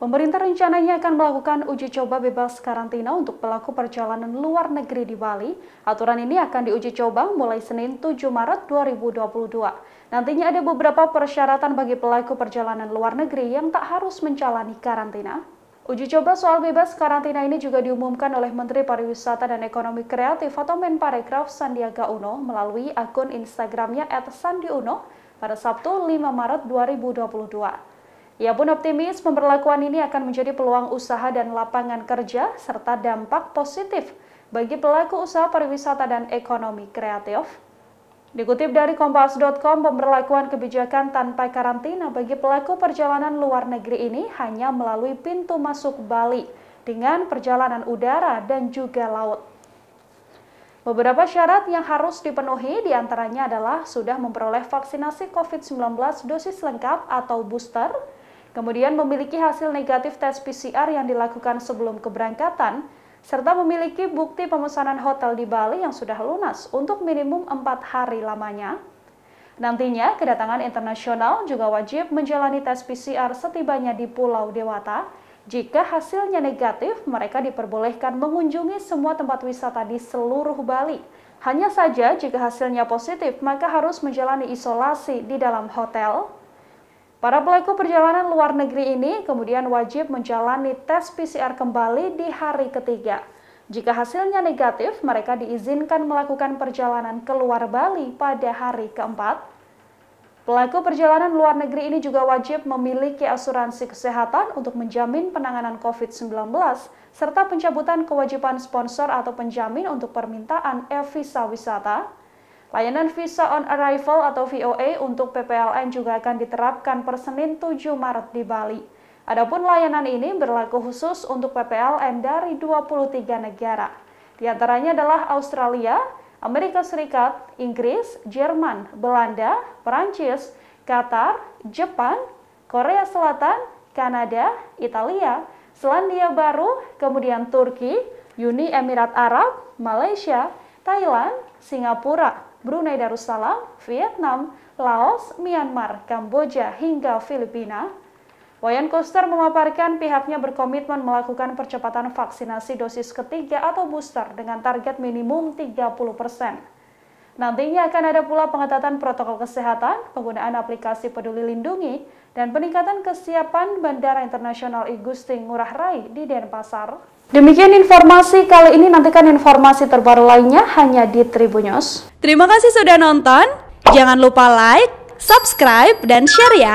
Pemerintah rencananya akan melakukan uji coba bebas karantina untuk pelaku perjalanan luar negeri di Bali. Aturan ini akan diuji coba mulai Senin 7 Maret 2022. Nantinya ada beberapa persyaratan bagi pelaku perjalanan luar negeri yang tak harus menjalani karantina. Uji coba soal bebas karantina ini juga diumumkan oleh Menteri Pariwisata dan Ekonomi Kreatif atau Menparekraf Sandiaga Uno melalui akun Instagramnya @sandiuno pada Sabtu 5 Maret 2022. Ia pun optimis pemberlakuan ini akan menjadi peluang usaha dan lapangan kerja serta dampak positif bagi pelaku usaha pariwisata dan ekonomi kreatif. Dikutip dari kompas.com, pemberlakuan kebijakan tanpa karantina bagi pelaku perjalanan luar negeri ini hanya melalui pintu masuk Bali dengan perjalanan udara dan juga laut. Beberapa syarat yang harus dipenuhi diantaranya adalah sudah memperoleh vaksinasi COVID-19 dosis lengkap atau booster, kemudian memiliki hasil negatif tes PCR yang dilakukan sebelum keberangkatan, serta memiliki bukti pemesanan hotel di Bali yang sudah lunas untuk minimum empat hari lamanya. Nantinya, kedatangan internasional juga wajib menjalani tes PCR setibanya di Pulau Dewata. Jika hasilnya negatif, mereka diperbolehkan mengunjungi semua tempat wisata di seluruh Bali. Hanya saja, jika hasilnya positif, maka harus menjalani isolasi di dalam hotel, Para pelaku perjalanan luar negeri ini kemudian wajib menjalani tes PCR kembali di hari ketiga. Jika hasilnya negatif, mereka diizinkan melakukan perjalanan keluar Bali pada hari keempat. Pelaku perjalanan luar negeri ini juga wajib memiliki asuransi kesehatan untuk menjamin penanganan COVID-19 serta pencabutan kewajiban sponsor atau penjamin untuk permintaan e-visa wisata Layanan Visa on Arrival atau VOA untuk PPLN juga akan diterapkan per Senin 7 Maret di Bali. Adapun layanan ini berlaku khusus untuk PPLN dari 23 negara. Di antaranya adalah Australia, Amerika Serikat, Inggris, Jerman, Belanda, Perancis, Qatar, Jepang, Korea Selatan, Kanada, Italia, Selandia Baru, kemudian Turki, Uni Emirat Arab, Malaysia, Thailand, Singapura, Brunei Darussalam, Vietnam, Laos, Myanmar, Kamboja, hingga Filipina. Wayan Koster memaparkan pihaknya berkomitmen melakukan percepatan vaksinasi dosis ketiga atau booster dengan target minimum 30 persen. Nantinya akan ada pula pengetatan protokol kesehatan, penggunaan aplikasi peduli lindungi, dan peningkatan kesiapan Bandara Internasional I Gusti Ngurah Rai di Denpasar. Demikian informasi kali ini, nantikan informasi terbaru lainnya hanya di Tribunnews. Terima kasih sudah nonton, jangan lupa like, subscribe, dan share ya!